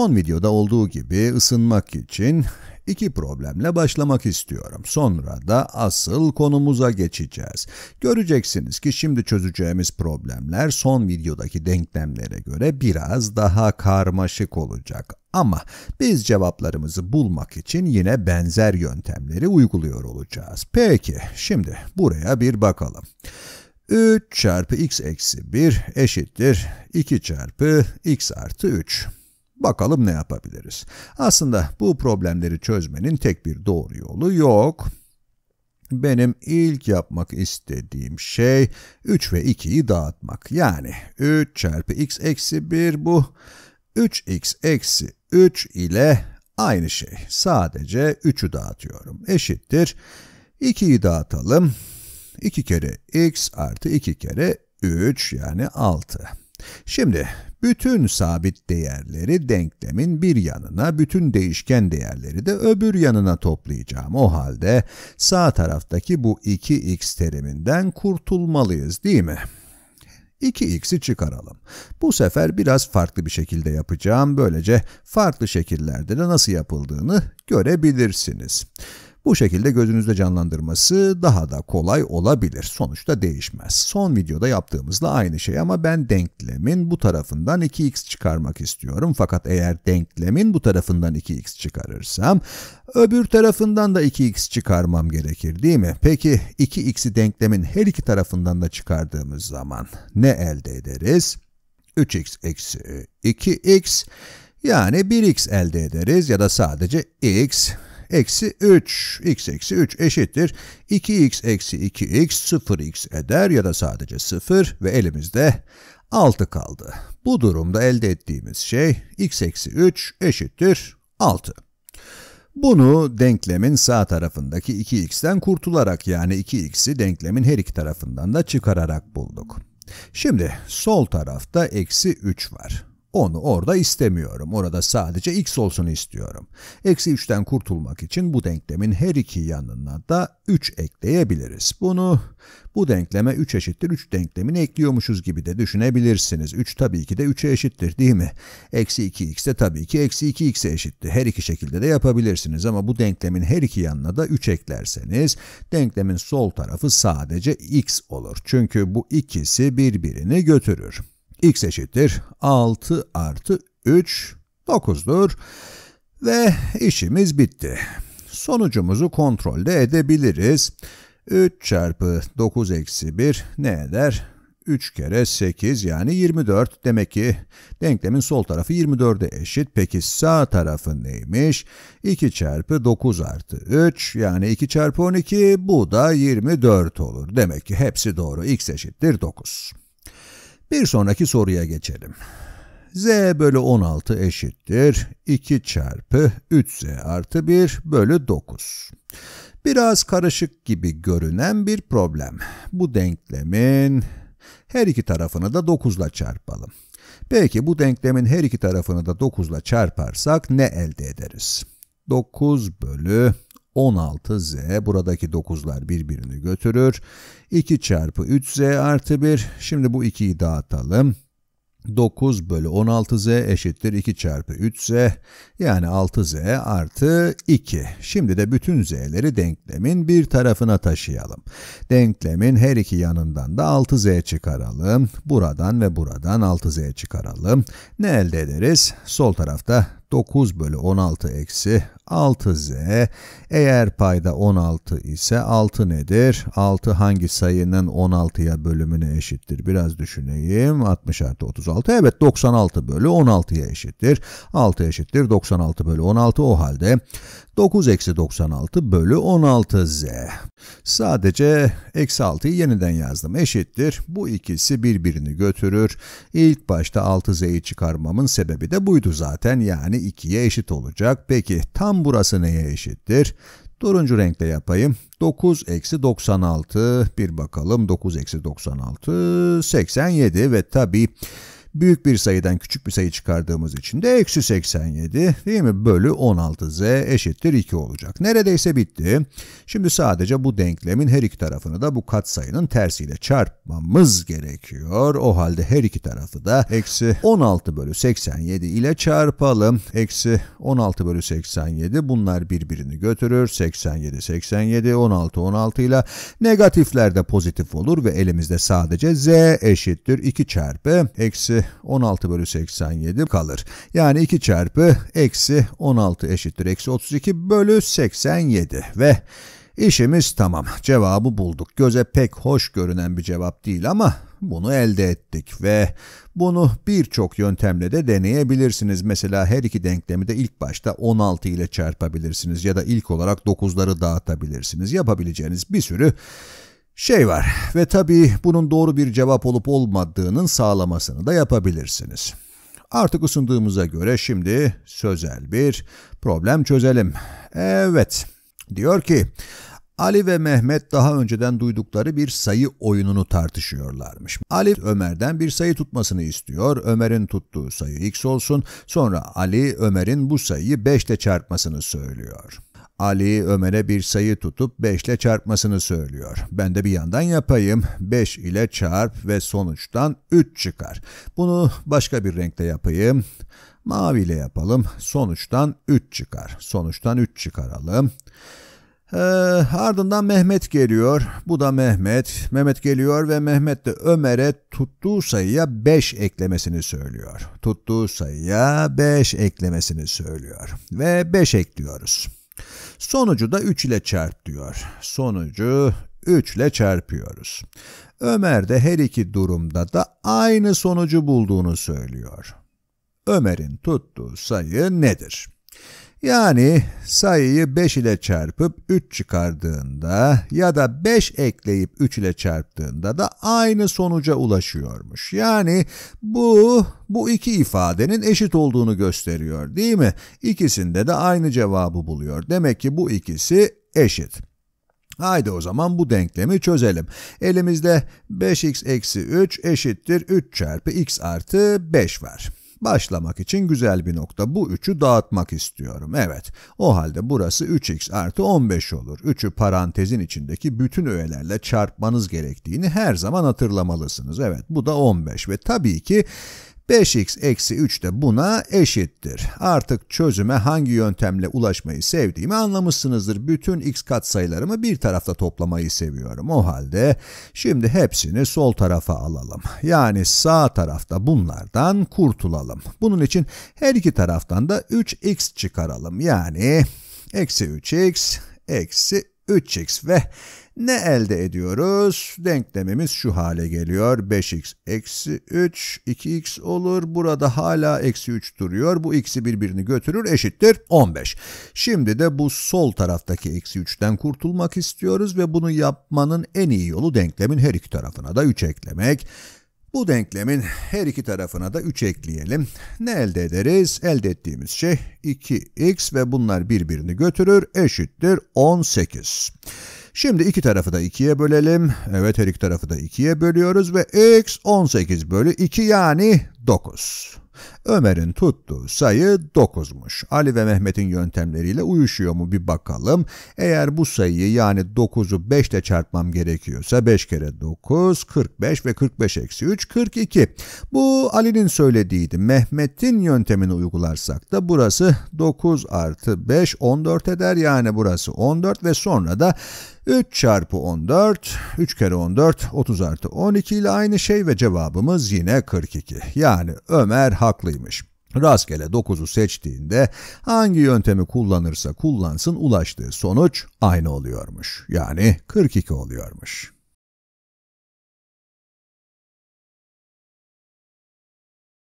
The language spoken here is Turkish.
Son videoda olduğu gibi ısınmak için iki problemle başlamak istiyorum. Sonra da asıl konumuza geçeceğiz. Göreceksiniz ki şimdi çözeceğimiz problemler son videodaki denklemlere göre biraz daha karmaşık olacak. Ama biz cevaplarımızı bulmak için yine benzer yöntemleri uyguluyor olacağız. Peki, şimdi buraya bir bakalım. 3 çarpı x eksi 1 eşittir 2 çarpı x artı 3. Bakalım ne yapabiliriz. Aslında bu problemleri çözmenin tek bir doğru yolu yok. Benim ilk yapmak istediğim şey 3 ve 2'yi dağıtmak. Yani 3 çarpı x eksi 1 bu. 3x eksi 3 ile aynı şey. Sadece 3'ü dağıtıyorum. Eşittir. 2'yi dağıtalım. 2 kere x artı 2 kere 3 yani 6. Şimdi bütün sabit değerleri denklemin bir yanına, bütün değişken değerleri de öbür yanına toplayacağım. O halde sağ taraftaki bu 2x teriminden kurtulmalıyız değil mi? 2x'i çıkaralım. Bu sefer biraz farklı bir şekilde yapacağım. Böylece farklı şekillerde de nasıl yapıldığını görebilirsiniz. Bu şekilde gözünüzde canlandırması daha da kolay olabilir. Sonuçta değişmez. Son videoda yaptığımızla aynı şey ama ben denklemin bu tarafından 2x çıkarmak istiyorum. Fakat eğer denklemin bu tarafından 2x çıkarırsam öbür tarafından da 2x çıkarmam gerekir değil mi? Peki 2x'i denklemin her iki tarafından da çıkardığımız zaman ne elde ederiz? 3x eksi 2x yani 1x elde ederiz ya da sadece x eksi 3. x eksi 3 eşittir. 2x eksi 2x 0x eder ya da sadece 0 ve elimizde 6 kaldı. Bu durumda elde ettiğimiz şey x eksi 3 eşittir 6. Bunu denklemin sağ tarafındaki 2x'ten kurtularak yani 2x'i denklemin her iki tarafından da çıkararak bulduk. Şimdi sol tarafta eksi 3 var. Onu orada istemiyorum. Orada sadece x olsun istiyorum. Eksi 3'ten kurtulmak için bu denklemin her iki yanına da 3 ekleyebiliriz. Bunu bu denkleme 3 eşittir 3 denklemini ekliyormuşuz gibi de düşünebilirsiniz. 3 tabii ki de 3'e eşittir değil mi? Eksi 2x de tabii ki eksi 2x'e eşittir. Her iki şekilde de yapabilirsiniz ama bu denklemin her iki yanına da 3 eklerseniz denklemin sol tarafı sadece x olur. Çünkü bu ikisi birbirini götürür x eşittir 6 artı 3 9'dur ve işimiz bitti. Sonucumuzu kontrolde edebiliriz. 3 çarpı 9 eksi 1 ne eder? 3 kere 8 yani 24. Demek ki denklemin sol tarafı 24'e eşit. Peki sağ tarafı neymiş? 2 çarpı 9 artı 3 yani 2 çarpı 12 bu da 24 olur. Demek ki hepsi doğru. x eşittir 9. Bir sonraki soruya geçelim. Z bölü 16 eşittir 2 çarpı 3Z artı 1 bölü 9. Biraz karışık gibi görünen bir problem. Bu denklemin her iki tarafını da 9 ile çarpalım. Peki bu denklemin her iki tarafını da 9 ile çarparsak ne elde ederiz? 9 bölü 16z. Buradaki 9'lar birbirini götürür. 2 çarpı 3z artı 1. Şimdi bu 2'yi dağıtalım. 9 bölü 16z eşittir 2 çarpı 3z yani 6z artı 2. Şimdi de bütün z'leri denklemin bir tarafına taşıyalım. Denklemin her iki yanından da 6z çıkaralım. Buradan ve buradan 6z çıkaralım. Ne elde ederiz? Sol tarafta 9 bölü 16 eksi 6z. Eğer payda 16 ise 6 nedir? 6 hangi sayının 16'ya bölümüne eşittir? Biraz düşüneyim. 60 artı 36. Evet 96 bölü 16'ya eşittir. 6 eşittir 96 bölü 16 o halde 9-96 bölü 16z. Sadece eksi 6'yı yeniden yazdım. Eşittir. Bu ikisi birbirini götürür. İlk başta 6z'yi çıkarmamın sebebi de buydu zaten. Yani 2'ye eşit olacak. Peki tam burası neye eşittir? Turuncu renkle yapayım. 9 eksi 96 bir bakalım 9 eksi 96 87 ve tabii. Büyük bir sayıdan küçük bir sayı çıkardığımız için de eksi 87 değil mi? Bölü 16z eşittir 2 olacak. Neredeyse bitti. Şimdi sadece bu denklemin her iki tarafını da bu katsayının tersiyle çarpmamız gerekiyor. O halde her iki tarafı da eksi 16 bölü 87 ile çarpalım. Eksi 16 bölü 87 bunlar birbirini götürür. 87 87 16 16 ile negatifler de pozitif olur ve elimizde sadece z eşittir 2 çarpı eksi 16 bölü 87 kalır. Yani 2 çarpı eksi 16 eşittir eksi 32 bölü 87 ve işimiz tamam. Cevabı bulduk. Göze pek hoş görünen bir cevap değil ama bunu elde ettik ve bunu birçok yöntemle de deneyebilirsiniz. Mesela her iki denklemi de ilk başta 16 ile çarpabilirsiniz ya da ilk olarak 9'ları dağıtabilirsiniz. Yapabileceğiniz bir sürü şey var ve tabii bunun doğru bir cevap olup olmadığının sağlamasını da yapabilirsiniz. Artık ısındığımıza göre şimdi sözel bir problem çözelim. Evet, diyor ki Ali ve Mehmet daha önceden duydukları bir sayı oyununu tartışıyorlarmış. Ali Ömer'den bir sayı tutmasını istiyor. Ömer'in tuttuğu sayı x olsun. Sonra Ali Ömer'in bu sayıyı 5 ile çarpmasını söylüyor. Ali Ömer'e bir sayı tutup 5 ile çarpmasını söylüyor. Ben de bir yandan yapayım. 5 ile çarp ve sonuçtan 3 çıkar. Bunu başka bir renkte yapayım. Mavi ile yapalım. Sonuçtan 3 çıkar. Sonuçtan 3 çıkaralım. Ee, ardından Mehmet geliyor. Bu da Mehmet. Mehmet geliyor ve Mehmet de Ömer'e tuttuğu sayıya 5 eklemesini söylüyor. Tuttuğu sayıya 5 eklemesini söylüyor. Ve 5 ekliyoruz. Sonucu da 3 ile çarp diyor. Sonucu 3 ile çarpıyoruz. Ömer de her iki durumda da aynı sonucu bulduğunu söylüyor. Ömer'in tuttuğu sayı nedir? Yani sayıyı 5 ile çarpıp 3 çıkardığında ya da 5 ekleyip 3 ile çarptığında da aynı sonuca ulaşıyormuş. Yani bu bu iki ifadenin eşit olduğunu gösteriyor değil mi? İkisinde de aynı cevabı buluyor. Demek ki bu ikisi eşit. Haydi o zaman bu denklemi çözelim. Elimizde 5x eksi 3 eşittir 3 çarpı x artı 5 var. Başlamak için güzel bir nokta. Bu 3'ü dağıtmak istiyorum. Evet, o halde burası 3x artı 15 olur. 3'ü parantezin içindeki bütün öğelerle çarpmanız gerektiğini her zaman hatırlamalısınız. Evet, bu da 15 ve tabii ki 5x eksi 3 de buna eşittir. Artık çözüme hangi yöntemle ulaşmayı sevdiğimi anlamışsınızdır. Bütün x katsayılarımı bir tarafta toplamayı seviyorum. O halde şimdi hepsini sol tarafa alalım. Yani sağ tarafta bunlardan kurtulalım. Bunun için her iki taraftan da 3x çıkaralım. Yani eksi 3x eksi 3x ve ne elde ediyoruz? Denklemimiz şu hale geliyor. 5x eksi 3, 2x olur. Burada hala eksi 3 duruyor. Bu x'i birbirini götürür eşittir 15. Şimdi de bu sol taraftaki eksi 3'ten kurtulmak istiyoruz ve bunu yapmanın en iyi yolu denklemin her iki tarafına da 3 eklemek. Bu denklemin her iki tarafına da 3 ekleyelim. Ne elde ederiz? Elde ettiğimiz şey 2x ve bunlar birbirini götürür eşittir 18. Şimdi iki tarafı da 2'ye bölelim. Evet her iki tarafı da 2'ye bölüyoruz ve x 18 bölü 2 yani 9. Ömer'in tuttuğu sayı 9'muş. Ali ve Mehmet'in yöntemleriyle uyuşuyor mu bir bakalım. Eğer bu sayıyı yani 9'u 5 ile çarpmam gerekiyorsa 5 kere 9, 45 ve 45 eksi 3, 42. Bu Ali'nin söylediğiydi. Mehmet'in yöntemini uygularsak da burası 9 artı 5, 14 eder. Yani burası 14 ve sonra da 3 çarpı 14, 3 kere 14, 30 artı 12 ile aynı şey ve cevabımız yine 42. Yani Ömer haklıymış. Rastgele 9'u seçtiğinde hangi yöntemi kullanırsa kullansın ulaştığı sonuç aynı oluyormuş. Yani 42 oluyormuş.